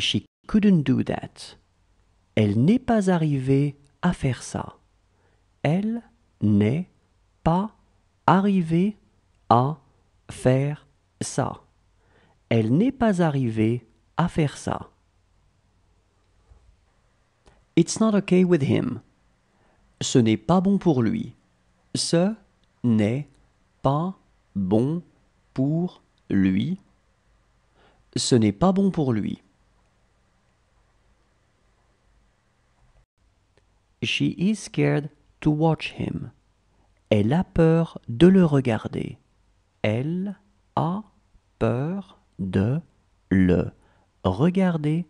She couldn't do that. Elle n'est pas arrivée à faire ça. Elle n'est pas arrivée à faire ça. Elle n'est pas arrivée à faire ça. It's not okay with him. Ce n'est pas bon pour lui. Ce n'est pas bon pour lui. Ce n'est pas bon pour lui. She is scared to watch him. Elle a peur de le regarder. Elle a peur de le regarder.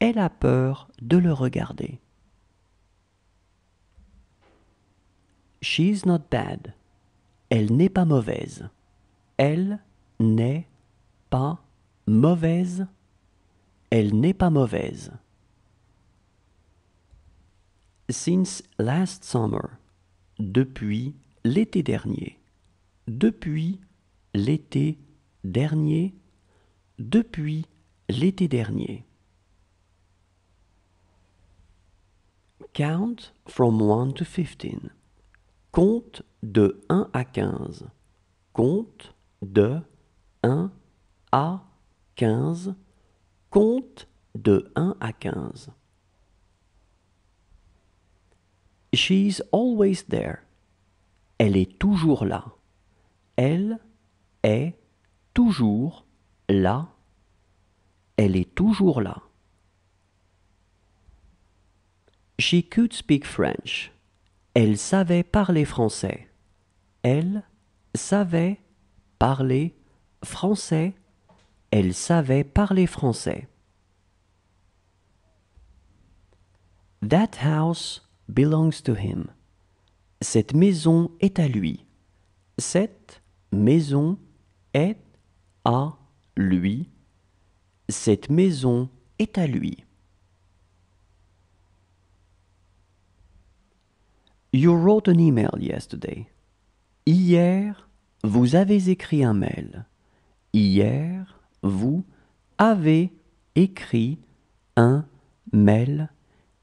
Elle a peur de le regarder. is not bad. Elle n'est pas mauvaise. Elle n'est pas mauvaise. Elle n'est pas mauvaise. Since last summer. Depuis l'été dernier. Depuis l'été dernier. Depuis l'été dernier. Count from 1 to 15. Compte de 1 à 15. Compte de 1 à 15. Compte de 1 à 15. She's always there. Elle est toujours là. Elle est toujours là. Elle est toujours là. She could speak French. Elle savait parler français. Elle savait parler français. Elle savait parler français. That house belongs to him. Cette maison est à lui. Cette maison est à lui. Cette maison est à lui. You wrote an email yesterday. Hier, vous avez écrit un mail. Hier, vous avez écrit un mail.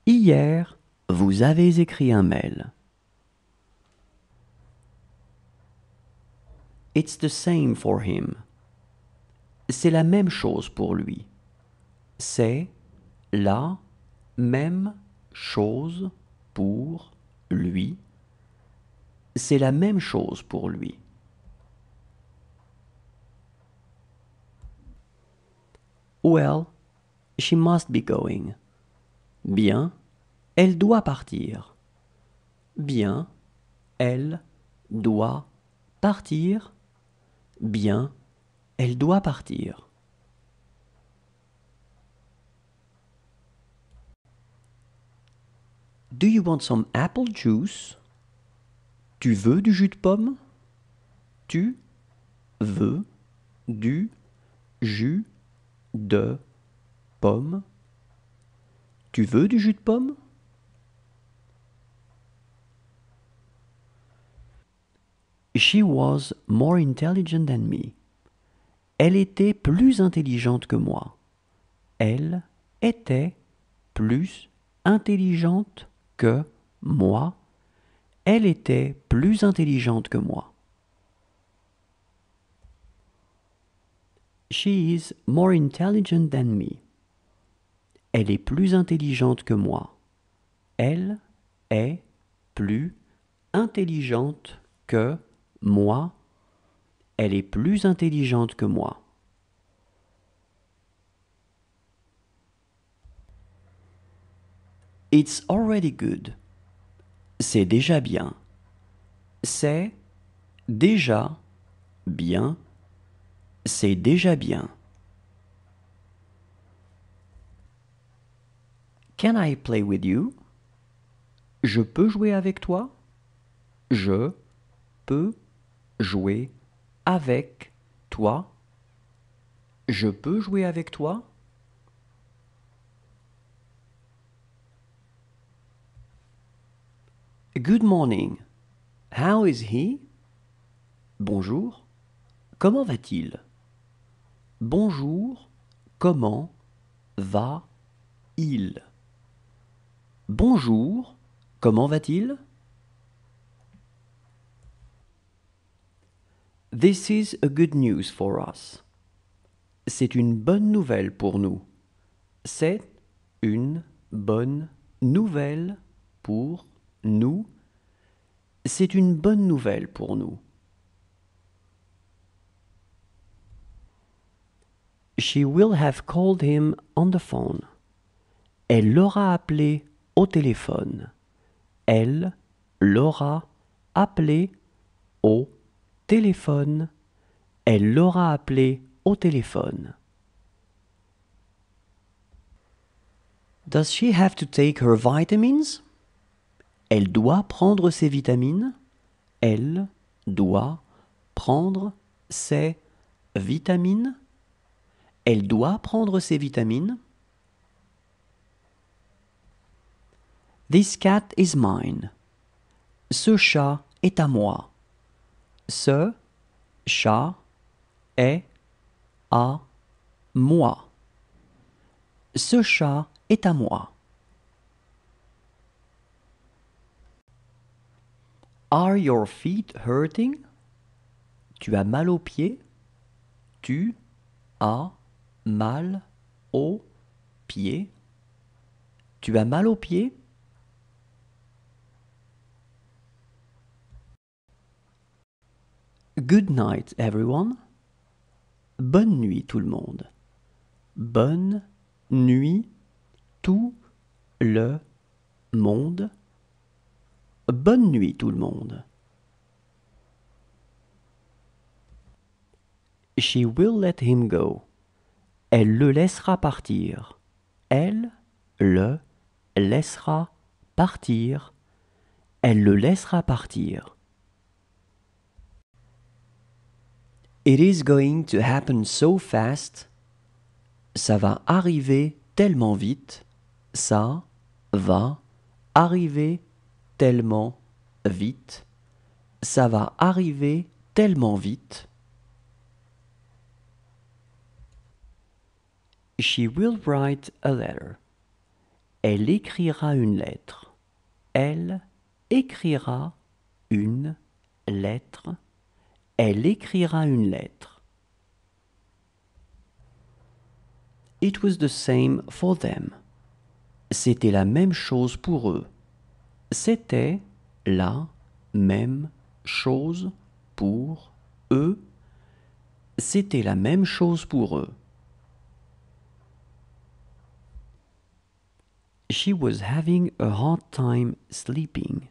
Hier, vous avez écrit un mail. It's the same for him. C'est la même chose pour lui. C'est la même chose pour lui. C'est la même chose pour lui. Well, she must be going. Bien, elle doit partir. Bien, elle doit partir. Bien, elle doit partir. Do you want some apple juice? Tu veux du jus de pomme? Tu veux du jus de pomme? Tu veux du jus de pomme? She was more intelligent than me. Elle était plus intelligente que moi. Elle était plus intelligente que moi. Elle était plus intelligente que moi. She is more intelligent than me. Elle est plus intelligente que moi. Elle est plus intelligente que moi, elle est plus intelligente que moi. It's already good. C'est déjà bien. C'est déjà bien. C'est déjà bien. Can I play with you? Je peux jouer avec toi? Je peux jouer avec toi Je peux jouer avec toi Good morning. How is he? Bonjour. Comment va-t-il? Bonjour. Comment va-il? Bonjour. Comment va-t-il? This is a good news for us. C'est une bonne nouvelle pour nous. C'est une bonne nouvelle pour nous. C'est une bonne nouvelle pour nous. She will have called him on the phone. Elle l'aura appelé au téléphone. Elle l'aura appelé au téléphone téléphone. Elle l'aura appelé au téléphone. Does she have to take her vitamins? Elle doit prendre ses vitamines. Elle doit prendre ses vitamines. Elle doit prendre ses vitamines. This cat is mine. Ce chat est à moi ce chat est à moi. Ce chat est à moi. Are your feet hurting? Tu as mal aux pieds? Tu as mal aux pieds? Tu as mal aux pieds? Good night, everyone. Bonne nuit, tout le monde. Bonne nuit, tout le monde. Bonne nuit, tout le monde. She will let him go. Elle le laissera partir. Elle le laissera partir. Elle le laissera partir. It is going to happen so fast. Ça va arriver tellement vite. Ça va arriver tellement vite. Ça va arriver tellement vite. She will write a letter. Elle écrira une lettre. Elle écrira une lettre. Elle écrira une lettre. It was the same for them. C'était la même chose pour eux. C'était la même chose pour eux. C'était la même chose pour eux. She was having a hard time sleeping.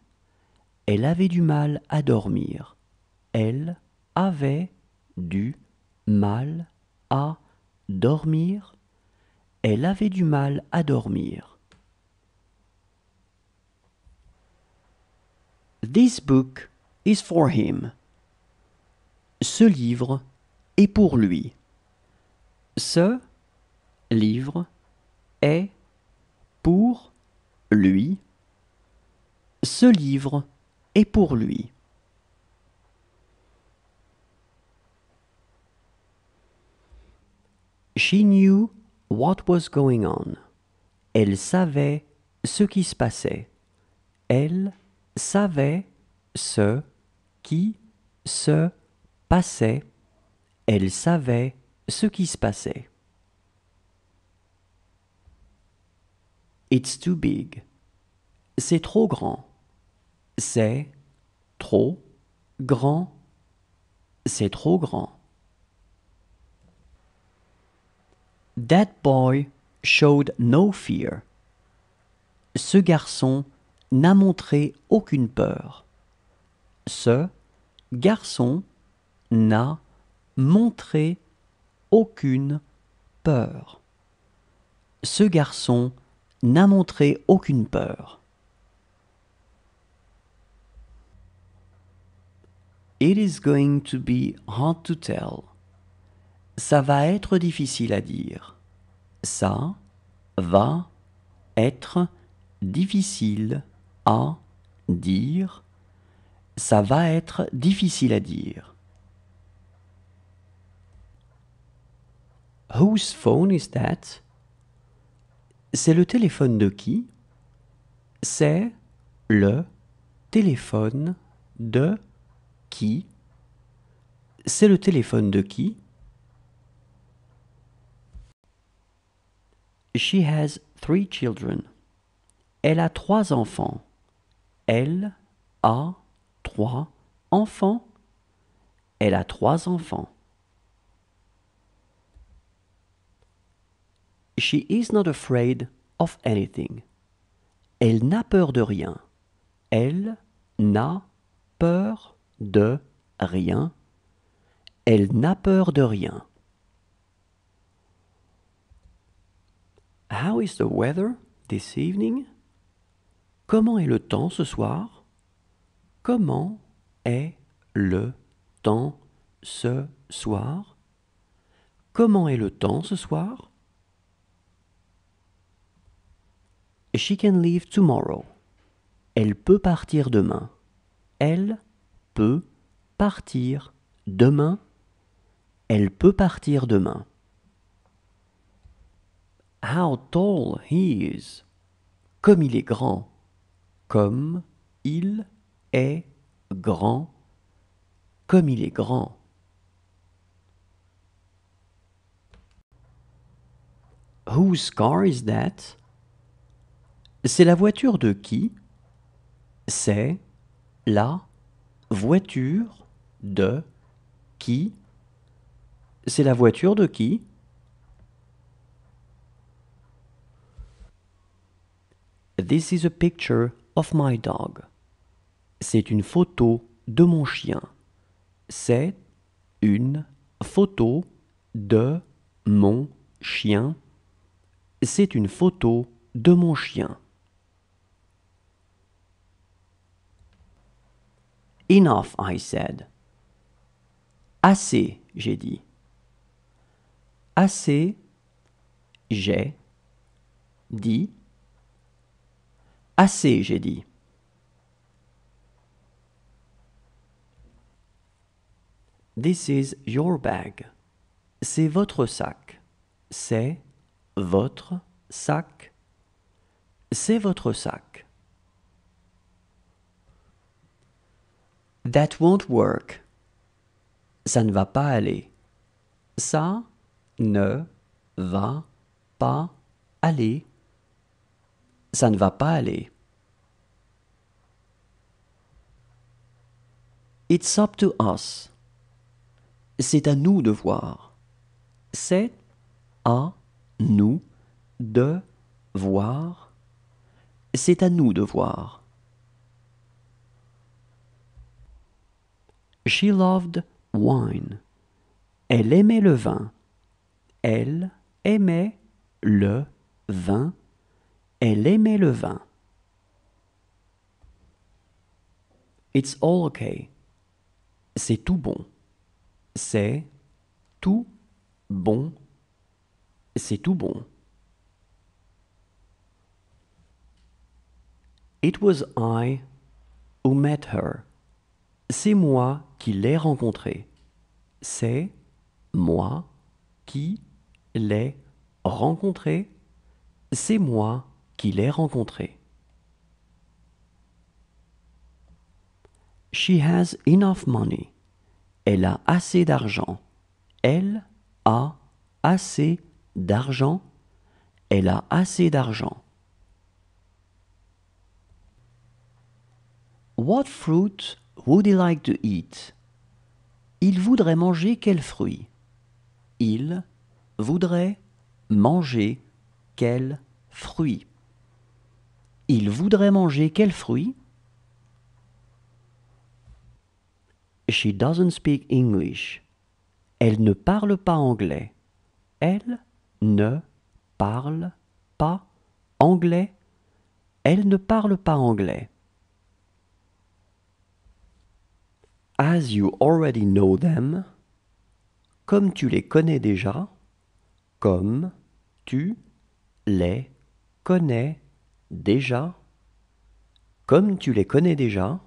Elle avait du mal à dormir. Elle avait du mal à dormir. Elle avait du mal à dormir. This book is for him. Ce livre est pour lui. Ce livre est pour lui. Ce livre est pour lui. She knew what was going on. Elle savait ce qui se passait. Elle savait ce qui se passait. Elle savait ce qui se passait. It's too big. C'est trop grand. C'est trop grand. C'est trop grand. That boy showed no fear. Ce garçon n'a montré aucune peur. Ce garçon n'a montré aucune peur. Ce garçon n'a montré aucune peur. It is going to be hard to tell. Ça va être difficile à dire. Ça va être difficile à dire. Ça va être difficile à dire. Whose phone is that? C'est le téléphone de qui? C'est le téléphone de qui? C'est le téléphone de qui? She has three children. Elle a trois enfants. Elle a trois enfants. Elle a trois enfants. She is not afraid of anything. Elle n'a peur de rien. Elle n'a peur de rien. Elle n'a peur de rien. How is the weather this evening? Comment est le temps ce soir? Comment est le temps ce soir? Comment est le temps ce soir? She can leave tomorrow. Elle peut partir demain. Elle peut partir demain. Elle peut partir demain how tall he is. Comme il est grand. Comme il est grand. Comme il est grand. Whose car is that? C'est la voiture de qui? C'est la voiture de qui? C'est la voiture de qui? This is a picture of my dog. C'est une photo de mon chien. C'est une photo de mon chien. C'est une photo de mon chien. Enough, I said. Assez, j'ai dit. Assez, j'ai dit. Assez, j'ai dit. This is your bag. C'est votre sac. C'est votre sac. C'est votre sac. That won't work. Ça ne va pas aller. Ça ne va pas aller. Ça ne va pas aller. It's up to us. C'est à nous de voir. C'est à nous de voir. C'est à nous de voir. She loved wine. Elle aimait le vin. Elle aimait le vin. Elle aimait le vin. It's all okay. C'est tout bon. C'est tout bon. C'est tout bon. It was I who met her. C'est moi qui l'ai rencontrée. C'est moi qui l'ai rencontrée. C'est moi qui l'ai rencontrée. She has enough money. Elle a assez d'argent. Elle a assez d'argent. Elle a assez d'argent. What fruit would he like to eat? Il voudrait manger quel fruit? Il voudrait manger quel fruit? Il voudrait manger quel fruit? She doesn't speak English. Elle ne parle pas anglais. Elle ne parle pas anglais. Elle ne parle pas anglais. As you already know them. Comme tu les connais déjà. Comme tu les connais déjà. Comme tu les connais déjà.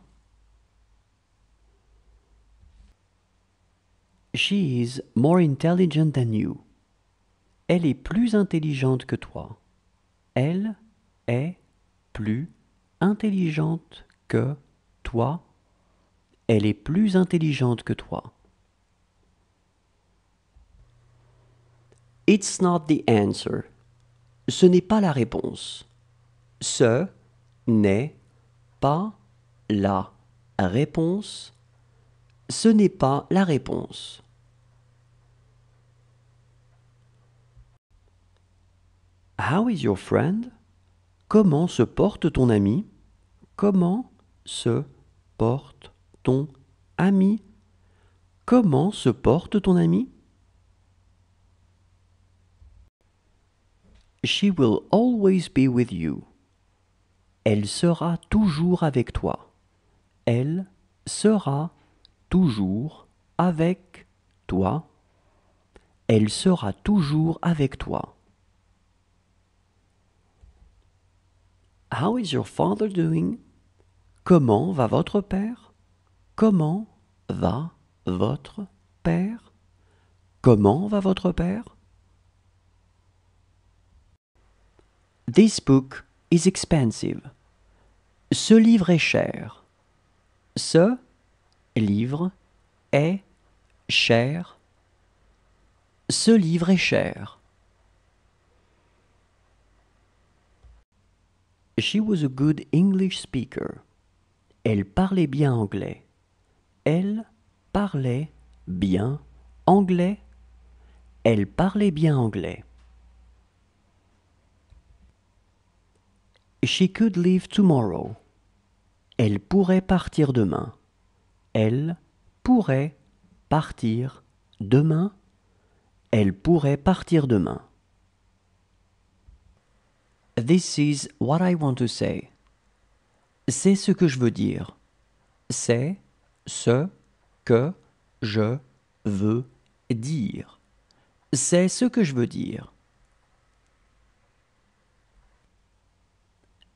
She is more intelligent than you. Elle est plus intelligente que toi. Elle est plus intelligente que toi. Elle est plus intelligente que toi. It's not the answer. Ce n'est pas la réponse. Ce n'est pas la réponse. Ce n'est pas la réponse. How is your friend? Comment se porte ton ami? Comment se porte ton ami? Comment se porte ton ami? She will always be with you. Elle sera toujours avec toi. Elle sera toujours avec toi. Elle sera toujours avec toi. How is your father doing? Comment va votre père? Comment va votre père? Comment va votre père? This book is expensive. Ce livre est cher. Ce livre est cher. Ce livre est cher. She was a good English speaker. Elle parlait bien anglais. Elle parlait bien anglais. Elle parlait bien anglais. She could leave tomorrow. Elle pourrait partir demain. Elle pourrait partir demain. Elle pourrait partir demain. This is what I want to say. C'est ce que je veux dire. C'est ce que je veux dire. C'est ce que je veux dire.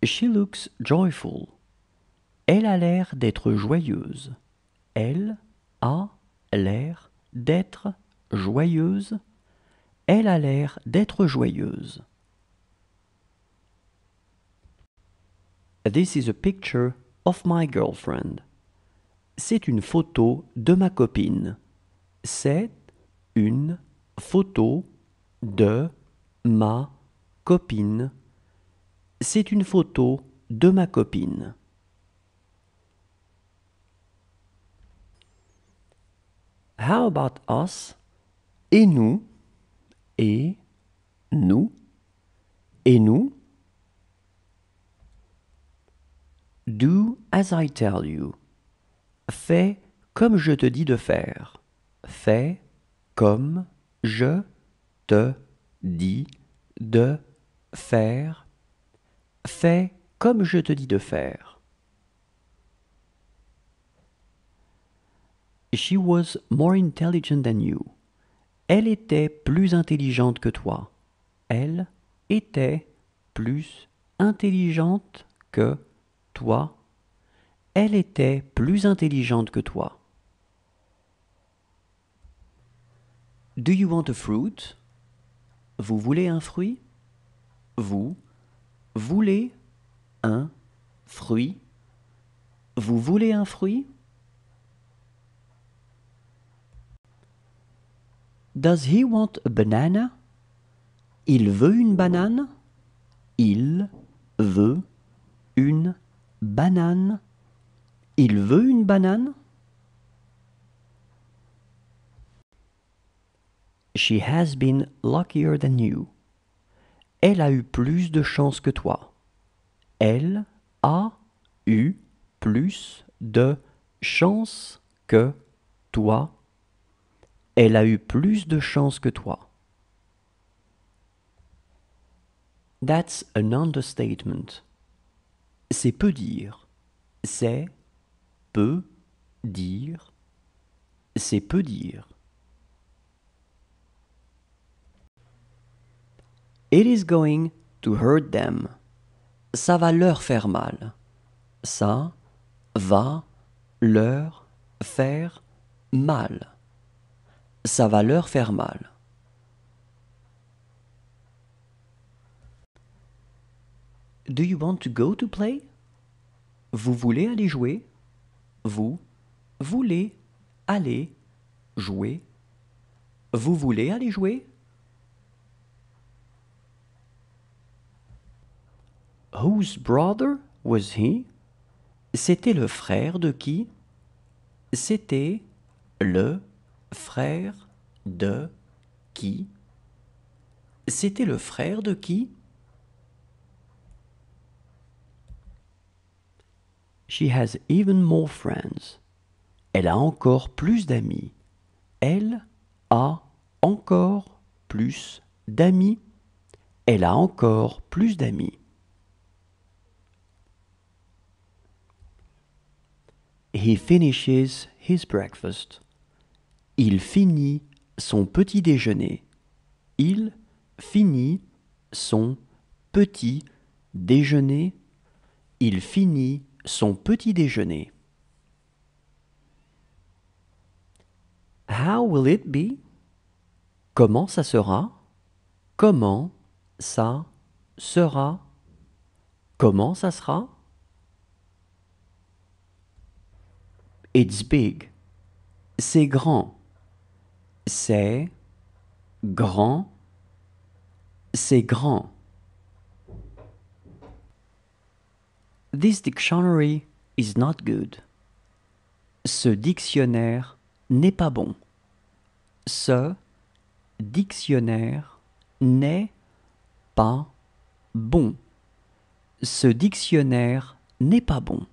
She looks joyful. Elle a l'air d'être joyeuse. Elle a l'air d'être joyeuse. Elle a l'air d'être joyeuse. This is a picture of my girlfriend. C'est une photo de ma copine. C'est une photo de ma copine. C'est une photo de ma copine. How about us? Et nous? Et nous? Et nous? Do as I tell you. Fais comme je te dis de faire. Fais comme je te dis de faire. Fais comme je te dis de faire. She was more intelligent than you. Elle était plus intelligente que toi. Elle était plus intelligente que elle était plus intelligente que toi. Do you want a fruit? Vous voulez un fruit? Vous voulez un fruit? Vous voulez un fruit? Does he want a banana? Il veut une banane? Il veut une banane banane. Il veut une banane? She has been luckier than you. Elle a eu plus de chance que toi. Elle a eu plus de chance que toi. Elle a eu plus de chance que toi. That's an understatement c'est peu dire. C'est peu dire. C'est peu dire. It is going to hurt them. Ça va leur faire mal. Ça va leur faire mal. Ça va leur faire mal. Do you want to go to play? Vous voulez aller jouer? Vous voulez aller jouer? Vous voulez aller jouer? Whose brother was he? C'était le frère de qui? C'était le frère de qui? C'était le frère de qui? She has even more friends. Elle a encore plus d'amis. Elle a encore plus d'amis. Elle a encore plus d'amis. He finishes his breakfast. Il finit son petit déjeuner. Il finit son petit déjeuner. Il finit son petit déjeuner. How will it be? Comment ça sera? Comment ça sera? Comment ça sera? It's big. C'est grand. C'est grand. C'est grand. This dictionary is not good. Ce dictionnaire n'est pas bon. Ce dictionnaire n'est pas bon. Ce dictionnaire n'est pas bon.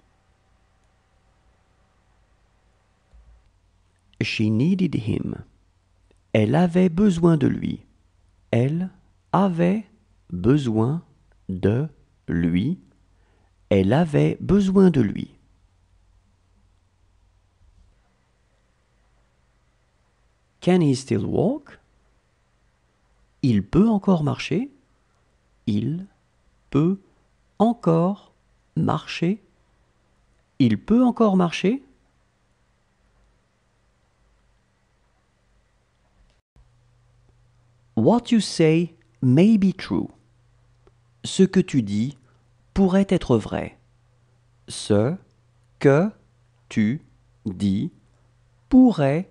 She needed him. Elle avait besoin de lui. Elle avait besoin de lui elle avait besoin de lui. Can he still walk? Il peut encore marcher. Il peut encore marcher. Il peut encore marcher. What you say may be true. Ce que tu dis pourrait être vrai. Ce que tu dis pourrait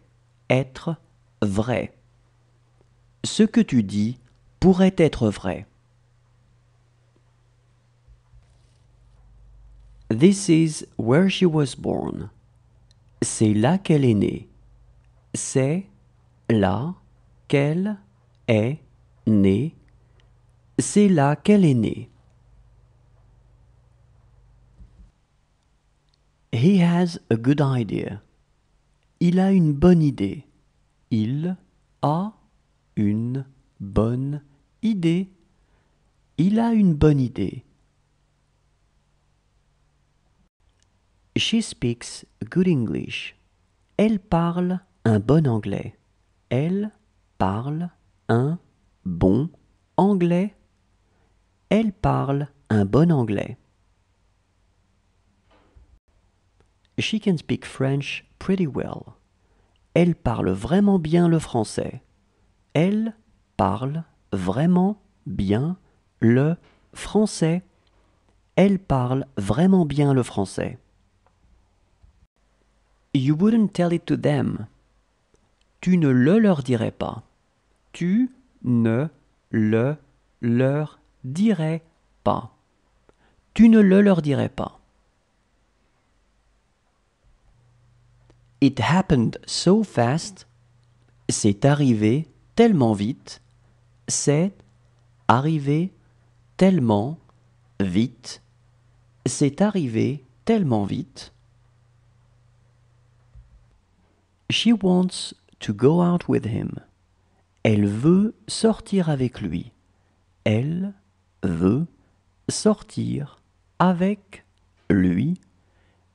être vrai. Ce que tu dis pourrait être vrai. This is where she was born. C'est là qu'elle est née. C'est là qu'elle est née. C'est là qu'elle est née. He has a good idea. Il a une bonne idée. Il a une bonne idée. Il a une bonne idée. She speaks good English. Elle parle un bon anglais. Elle parle un bon anglais. Elle parle un bon anglais. She can speak French pretty well. Elle parle vraiment bien le français. Elle parle vraiment bien le français. Elle parle vraiment bien le français. You wouldn't tell it to them. Tu ne le leur dirais pas. Tu ne le leur dirais pas. Tu ne le leur dirais pas. It happened so fast. C'est arrivé tellement vite. C'est arrivé tellement vite. C'est arrivé tellement vite. She wants to go out with him. Elle veut sortir avec lui. Elle veut sortir avec lui.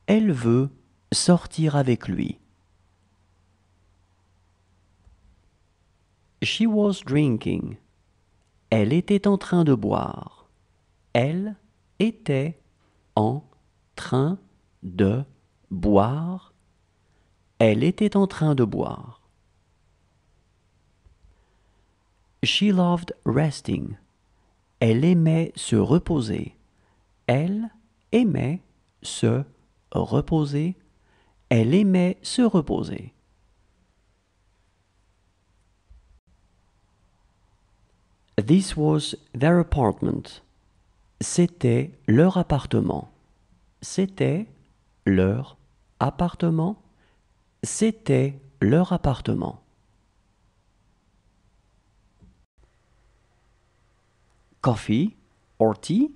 Elle veut sortir avec lui. She was drinking. Elle était en train de boire. Elle était en train de boire. Elle était en train de boire. She loved resting. Elle aimait se reposer. Elle aimait se reposer. Elle aimait se reposer. This was their apartment. C'était leur appartement. C'était leur appartement. C'était leur appartement. Coffee or tea?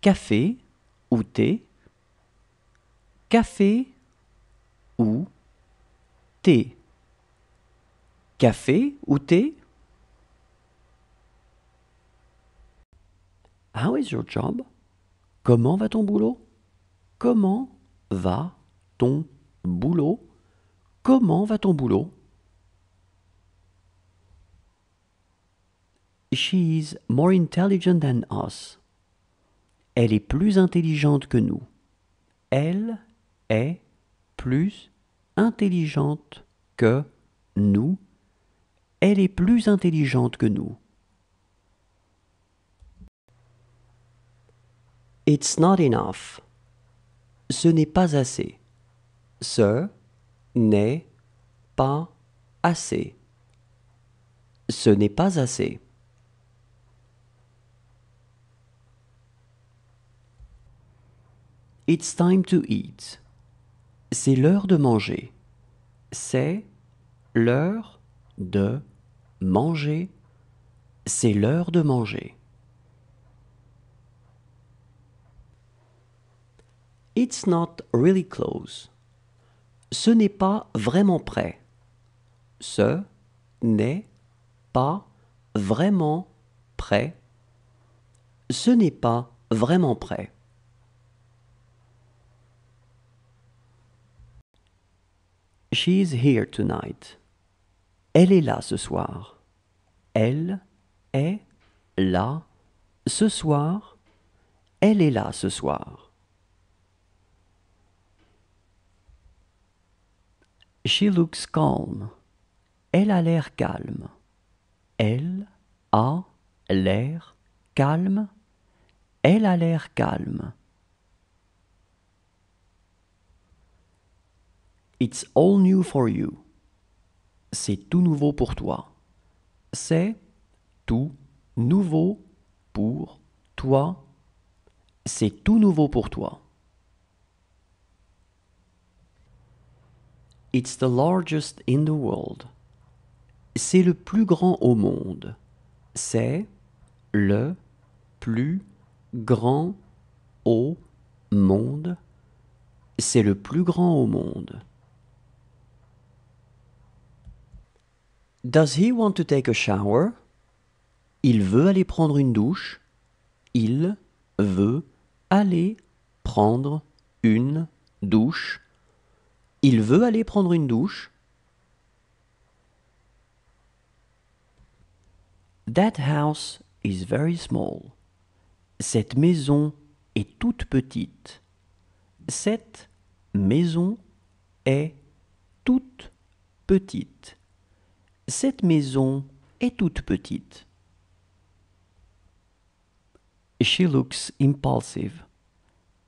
Café ou thé? Café ou thé? Café ou thé? How ah is your job? Comment va ton boulot? Comment va ton boulot? Comment va ton boulot? She is more intelligent than us. Elle est plus intelligente que nous. Elle est plus intelligente que nous. Elle est plus intelligente que nous. It's not enough. Ce n'est pas assez. Ce n'est pas assez. Ce n'est pas assez. It's time to eat. C'est l'heure de manger. C'est l'heure de manger. C'est l'heure de manger. It's not really close. Ce n'est pas vraiment prêt. Ce n'est pas vraiment prêt. Ce n'est pas vraiment prêt. She's here tonight. Elle est là ce soir. Elle est là ce soir. Elle est là ce soir. She looks calm. Elle a l'air calme. Elle a l'air calme. Elle a l'air calme. It's all new for you. C'est tout nouveau pour toi. C'est tout nouveau pour toi. C'est tout nouveau pour toi. It's the largest in the world. C'est le plus grand au monde. C'est le plus grand au monde. C'est le plus grand au monde. Does he want to take a shower? Il veut aller prendre une douche. Il veut aller prendre une douche. Il veut aller prendre une douche. That house is very small. Cette maison est toute petite. Cette maison est toute petite. Cette maison est toute petite. She looks impulsive.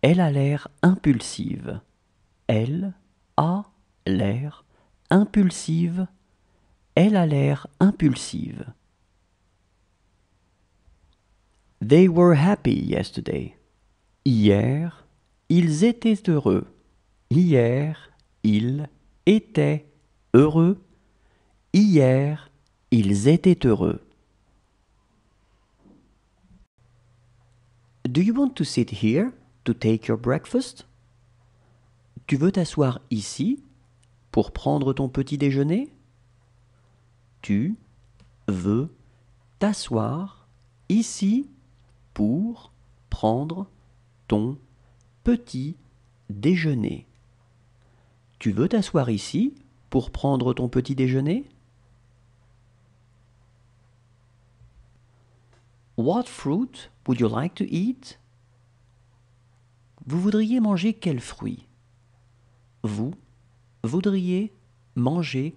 Elle a l'air impulsive. Elle a l'air impulsive, elle a l'air impulsive. They were happy yesterday. Hier, ils étaient heureux. Hier, ils étaient heureux. Hier, ils étaient heureux. Do you want to sit here to take your breakfast? Tu veux t'asseoir ici pour prendre ton petit déjeuner Tu veux t'asseoir ici pour prendre ton petit déjeuner. Tu veux t'asseoir ici pour prendre ton petit déjeuner What fruit would you like to eat Vous voudriez manger quel fruit vous voudriez manger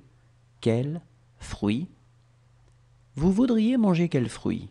quel fruit Vous voudriez manger quel fruit